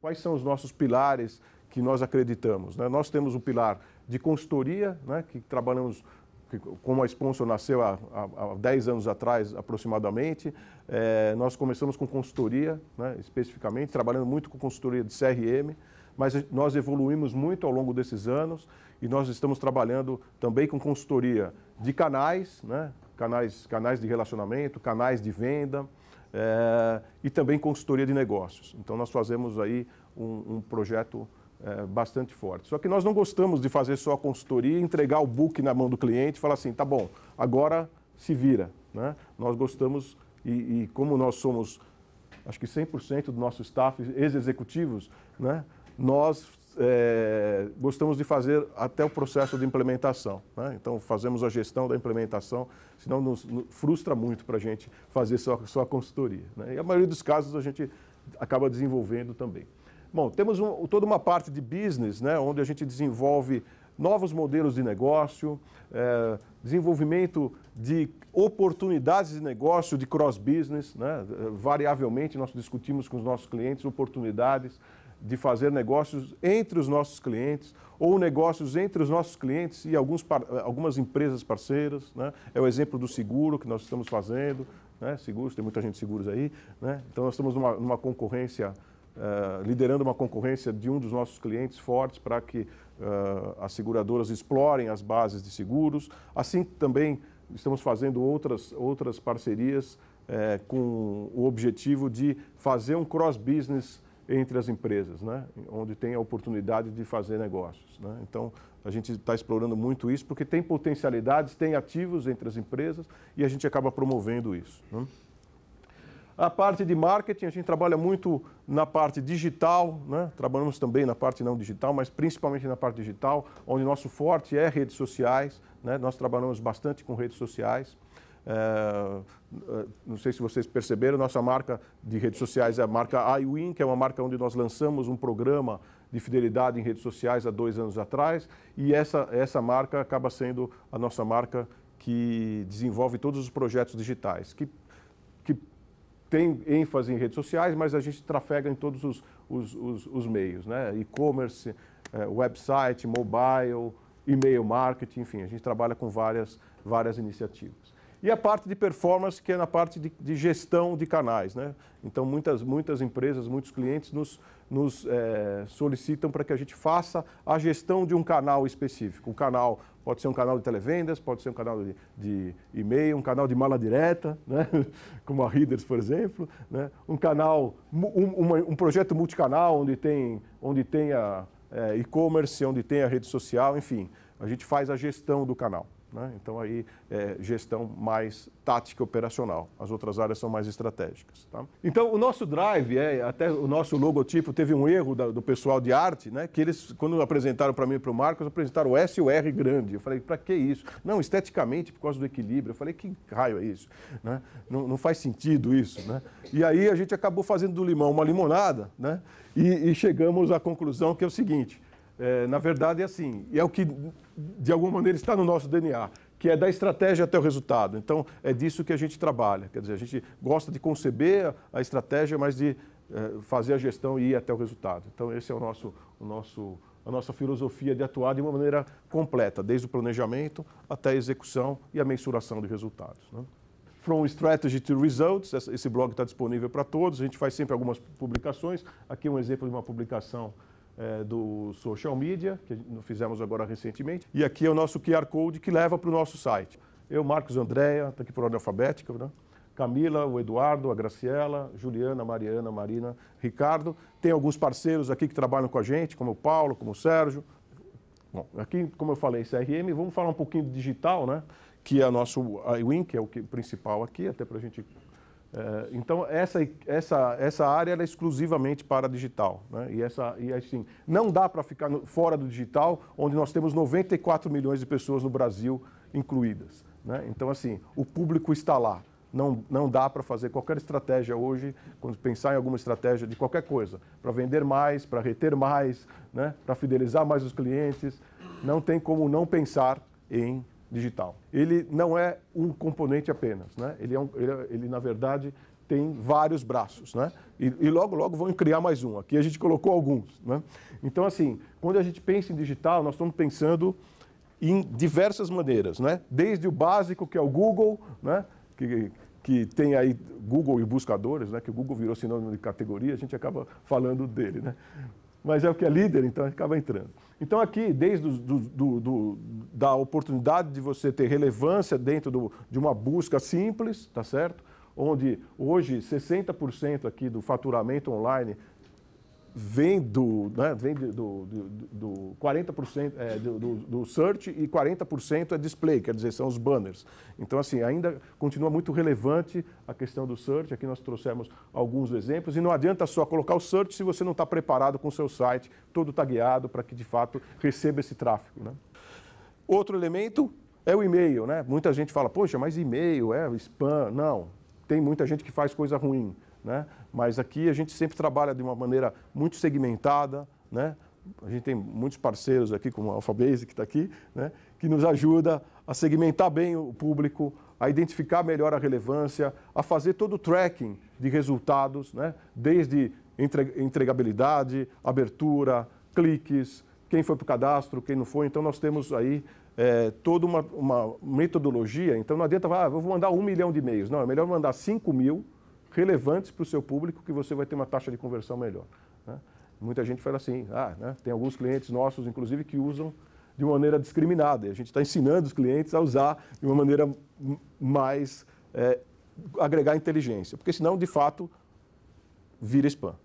Quais são os nossos pilares que nós acreditamos? Né? Nós temos o pilar de consultoria, né, que trabalhamos como a Sponsor nasceu há, há, há 10 anos atrás, aproximadamente, é, nós começamos com consultoria, né, especificamente, trabalhando muito com consultoria de CRM, mas nós evoluímos muito ao longo desses anos e nós estamos trabalhando também com consultoria de canais, né, canais, canais de relacionamento, canais de venda, é, e também consultoria de negócios. Então, nós fazemos aí um, um projeto é, bastante forte. Só que nós não gostamos de fazer só a consultoria, entregar o book na mão do cliente e falar assim, tá bom, agora se vira. Né? Nós gostamos, e, e como nós somos, acho que 100% do nosso staff ex-executivos, né? nós é, gostamos de fazer até o processo de implementação. Né? Então, fazemos a gestão da implementação, senão nos, nos frustra muito para a gente fazer só, só a consultoria. Né? E a maioria dos casos a gente acaba desenvolvendo também. Bom, temos um, toda uma parte de business, né, onde a gente desenvolve novos modelos de negócio, é, desenvolvimento de oportunidades de negócio de cross-business. Né? Variavelmente, nós discutimos com os nossos clientes oportunidades de fazer negócios entre os nossos clientes ou negócios entre os nossos clientes e alguns, eh, algumas empresas parceiras. Né? É o exemplo do seguro que nós estamos fazendo, né? seguros, tem muita gente de seguros aí. Né? Então, nós estamos numa, numa concorrência, uh, liderando uma concorrência de um dos nossos clientes fortes para que uh, as seguradoras explorem as bases de seguros. Assim também estamos fazendo outras, outras parcerias uh, com o objetivo de fazer um cross-business entre as empresas, né? onde tem a oportunidade de fazer negócios. Né? Então, a gente está explorando muito isso porque tem potencialidades, tem ativos entre as empresas e a gente acaba promovendo isso. Né? A parte de marketing, a gente trabalha muito na parte digital, né? trabalhamos também na parte não digital, mas principalmente na parte digital, onde nosso forte é redes sociais, né? nós trabalhamos bastante com redes sociais. É, é, não sei se vocês perceberam, nossa marca de redes sociais é a marca iWin, que é uma marca onde nós lançamos um programa de fidelidade em redes sociais há dois anos atrás, e essa, essa marca acaba sendo a nossa marca que desenvolve todos os projetos digitais, que, que tem ênfase em redes sociais, mas a gente trafega em todos os, os, os, os meios, né? e-commerce, é, website, mobile, e-mail marketing, enfim, a gente trabalha com várias, várias iniciativas. E a parte de performance, que é na parte de, de gestão de canais. Né? Então, muitas, muitas empresas, muitos clientes nos, nos é, solicitam para que a gente faça a gestão de um canal específico. Um canal pode ser um canal de televendas, pode ser um canal de, de e-mail, um canal de mala direta, né? como a Readers, por exemplo. Né? Um canal, um, um projeto multicanal onde tem, onde tem a é, e-commerce, onde tem a rede social, enfim. A gente faz a gestão do canal. Né? Então, aí, é, gestão mais tática operacional. As outras áreas são mais estratégicas. Tá? Então, o nosso drive, é, até o nosso logotipo, teve um erro da, do pessoal de arte, né? que eles, quando apresentaram para mim e para o Marcos, apresentaram o S e o R grande. Eu falei, para que isso? Não, esteticamente, por causa do equilíbrio. Eu falei, que raio é isso? Né? Não, não, faz sentido isso. Né? E aí, a gente acabou fazendo do limão uma limonada né? e, e chegamos à conclusão que é o seguinte é, na verdade, é assim, e é o que, de alguma maneira, está no nosso DNA, que é da estratégia até o resultado. Então, é disso que a gente trabalha. Quer dizer, a gente gosta de conceber a estratégia, mas de é, fazer a gestão e ir até o resultado. Então, esse é o nosso, o nosso, a nossa filosofia de atuar de uma maneira completa, desde o planejamento até a execução e a mensuração de resultados. Né? From Strategy to Results, esse blog está disponível para todos, a gente faz sempre algumas publicações. Aqui é um exemplo de uma publicação é, do social media, que nós fizemos agora recentemente. E aqui é o nosso QR Code que leva para o nosso site. Eu, Marcos Andréia, está aqui por ordem alfabética, né? Camila, o Eduardo, a Graciela, Juliana, Mariana, Marina, Ricardo. Tem alguns parceiros aqui que trabalham com a gente, como o Paulo, como o Sérgio. Bom, aqui, como eu falei, CRM, vamos falar um pouquinho de digital, né? que é o nosso iWin, que é o principal aqui, até para a gente é, então, essa, essa, essa área é exclusivamente para digital. Né? E, essa, e assim, não dá para ficar no, fora do digital, onde nós temos 94 milhões de pessoas no Brasil incluídas. Né? Então, assim, o público está lá. Não, não dá para fazer qualquer estratégia hoje, quando pensar em alguma estratégia de qualquer coisa, para vender mais, para reter mais, né? para fidelizar mais os clientes, não tem como não pensar em digital. Ele não é um componente apenas, né? ele, é um, ele, é, ele, na verdade tem vários braços, né? E, e, logo, logo vão criar mais um. Aqui a gente colocou alguns, né? Então, assim, quando a gente pensa em digital, nós estamos pensando em diversas maneiras, né? Desde o básico, que é o Google, né? Que, que tem aí Google e buscadores, né? Que o Google virou sinônimo de categoria, a gente acaba falando dele, né? mas é o que é líder, então acaba entrando. Então, aqui, desde do, do, do, da oportunidade de você ter relevância dentro de uma busca simples, tá certo? Onde hoje 60% aqui do faturamento online vem do, né, vem do, do, do 40% é, do, do, search e 40% é display, quer dizer, são os banners. Então, assim, ainda continua muito relevante a questão do search. Aqui nós trouxemos alguns exemplos. E não adianta só colocar o search se você não está preparado com o seu site todo tagueado para que, de fato, receba esse tráfego. Né? Outro elemento é o e-mail. Né? Muita gente fala, poxa, mas e-mail é spam. Não, tem muita gente que faz coisa ruim né? mas aqui a gente sempre trabalha de uma maneira muito segmentada, né? a gente tem muitos parceiros aqui, como a Alphabase, que está aqui, né? que nos ajuda a segmentar bem o público, a identificar melhor a relevância, a fazer todo o tracking de resultados, né? desde entregabilidade, abertura, cliques, quem foi para o cadastro, quem não foi. Então, nós temos aí é, toda uma, uma, metodologia. Então, não adianta, ah, vou mandar um milhão de e-mails. Não, é melhor mandar cinco mil, relevantes para o seu público que você vai ter uma taxa de conversão melhor. Né? Muita gente fala assim, ah, né? tem alguns clientes nossos, inclusive, que usam de uma maneira discriminada. E a gente está ensinando os clientes a usar de uma maneira mais é, agregar inteligência, porque senão, de fato, vira spam.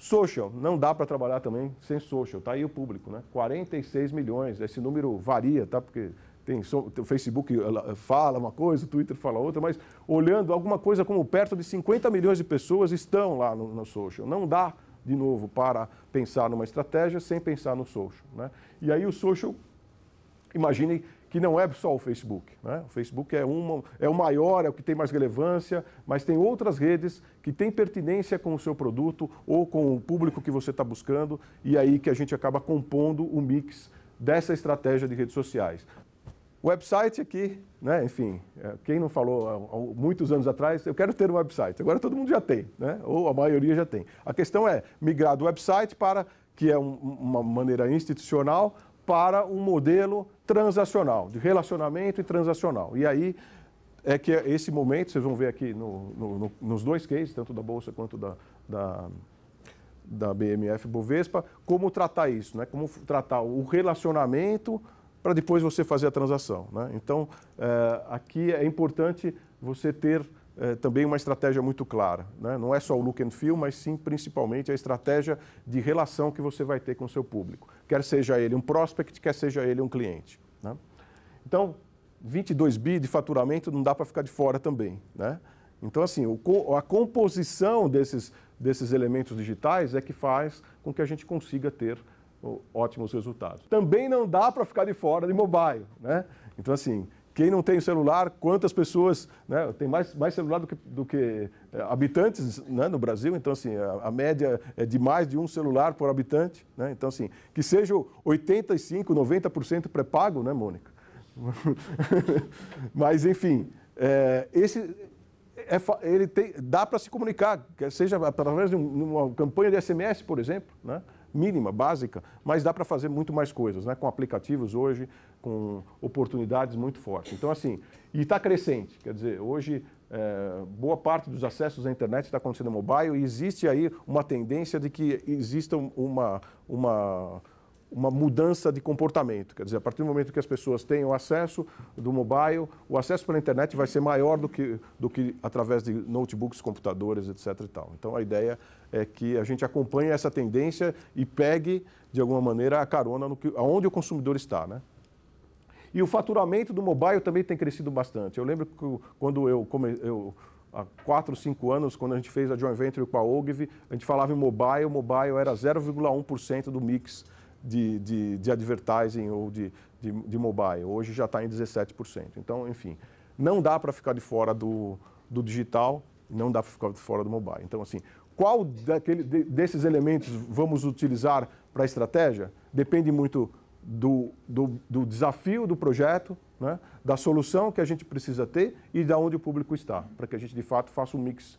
Social, não dá para trabalhar também sem social, tá aí o público, né? 46 milhões, esse número varia, tá? Porque tem, o Facebook eh, fala uma coisa, o Twitter fala outra, mas olhando alguma coisa como perto de 50 milhões de pessoas estão lá no, no social. Não dá, de novo, para pensar numa estratégia sem pensar no social. Né? E aí o social, imagine que não é só o Facebook. Né? O Facebook é, uma, é o maior, é o que tem mais relevância, mas tem outras redes que têm pertinência com o seu produto ou com o público que você está buscando, e aí que a gente acaba compondo o mix dessa estratégia de redes sociais. Website aqui, né? enfim, é, quem não falou há, muitos anos atrás, eu quero ter um website. Agora todo mundo já tem, né? ou a maioria já tem. A questão é migrar do website para, que é um, uma maneira institucional, para um modelo transacional, de relacionamento e transacional. E aí é que é esse momento, vocês vão ver aqui no, no, no, nos dois cases, tanto da Bolsa quanto da, da, da BMF Bovespa, como tratar isso, né? como tratar o relacionamento para depois você fazer a transação. Né? Então, é, aqui é importante você ter é, também uma estratégia muito clara. Né? Não é só o look and feel, mas sim principalmente a estratégia de relação que você vai ter com o seu público, quer seja ele um prospect, quer seja ele um cliente. Né? Então, 22 bi de faturamento não dá para ficar de fora também. Né? Então, assim, o, a composição desses, desses elementos digitais é que faz com que a gente consiga ter ótimos resultados. Também não dá para ficar de fora de mobile, né? Então, assim, quem não tem celular, quantas pessoas, né? Tem mais, mais celular do que, do que eh, habitantes né, no Brasil, então, assim, a, a, média é de mais de um celular por habitante, né? Então, assim, que seja 85, 90% pré-pago, né, Mônica? Mas, enfim, é, esse, é, ele tem, dá para se comunicar, seja através de uma campanha de SMS, por exemplo, né? mínima, básica, mas dá para fazer muito mais coisas, né? com aplicativos hoje, com oportunidades muito fortes. Então, assim, e está crescente, quer dizer, hoje é, boa parte dos acessos à internet está acontecendo no mobile e existe aí uma tendência de que exista uma, uma uma mudança de comportamento. Quer dizer, a partir do momento que as pessoas têm o acesso do mobile, o acesso pela internet vai ser maior do que, do que através de notebooks, computadores, etc. E tal. Então, a ideia é que a gente acompanhe essa tendência e pegue, de alguma maneira, a carona no que, aonde o consumidor está. Né? E o faturamento do mobile também tem crescido bastante. Eu lembro que quando eu, come, há 4, 5 anos, quando a gente fez a joint venture com a Ogive, a gente falava em mobile, mobile era 0,1% do mix de, de, de advertising ou de, de, de mobile. Hoje já está em 17%. Então, enfim, não dá para ficar de fora do, do digital, não dá para ficar de fora do mobile. Então, assim, qual daquele, de, desses elementos vamos utilizar para a estratégia? Depende muito do, do, do desafio do projeto, né? da solução que a gente precisa ter e da onde o público está, para que a gente de fato faça um mix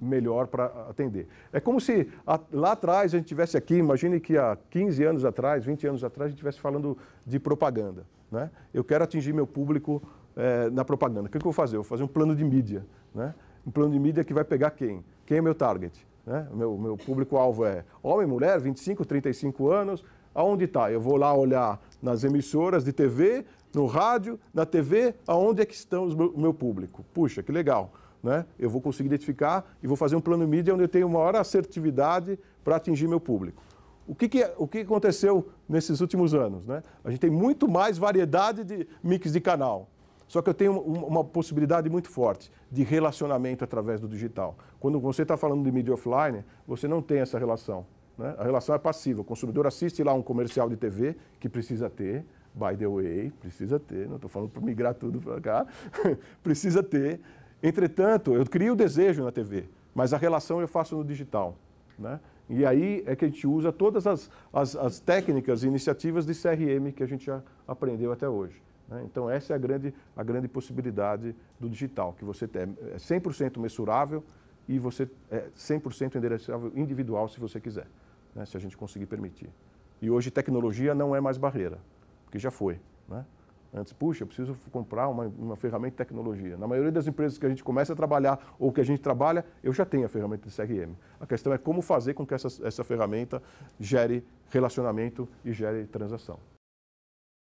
melhor para atender. É como se a, lá atrás a gente tivesse aqui, imagine que há 15 anos atrás, 20 anos atrás, a gente estivesse falando de propaganda. Né? Eu quero atingir meu público é, na propaganda. O que, que eu vou fazer? Eu vou fazer um plano de mídia. Né? Um plano de mídia que vai pegar quem? Quem é meu target? Né? Meu, meu público-alvo é homem, mulher, 25, 35 anos. Aonde está? Eu vou lá olhar nas emissoras de TV, no rádio, na TV, aonde é que estão o meu público. Puxa, que legal né? eu vou conseguir identificar e vou fazer um plano mídia onde eu tenho maior assertividade para atingir meu público. O que, que, é, o que aconteceu nesses últimos anos? Né? A gente tem muito mais variedade de mix de canal. Só que eu tenho uma possibilidade muito forte de relacionamento através do digital. Quando você está falando de mídia offline, você não tem essa relação. Né? A relação é passiva. O consumidor assiste lá um comercial de TV que precisa ter, by the way, precisa ter, não estou falando para migrar tudo para cá, precisa ter. Entretanto, eu crio o desejo na TV, mas a relação eu faço no digital. Né? E aí é que a gente usa todas as, as, as técnicas e iniciativas de CRM que a gente já aprendeu até hoje. Né? Então, essa é a grande, a grande possibilidade do digital, que você é 100% mensurável e você é 100% endereçável individual, se você quiser, né? se a gente conseguir permitir. E hoje tecnologia não é mais barreira, porque já foi. Né? Antes, puxa, eu preciso comprar uma, uma ferramenta de tecnologia. Na maioria das empresas que a gente começa a trabalhar ou que a gente trabalha, eu já tenho a ferramenta de CRM. A questão é como fazer com que essa, essa ferramenta gere relacionamento e gere transação.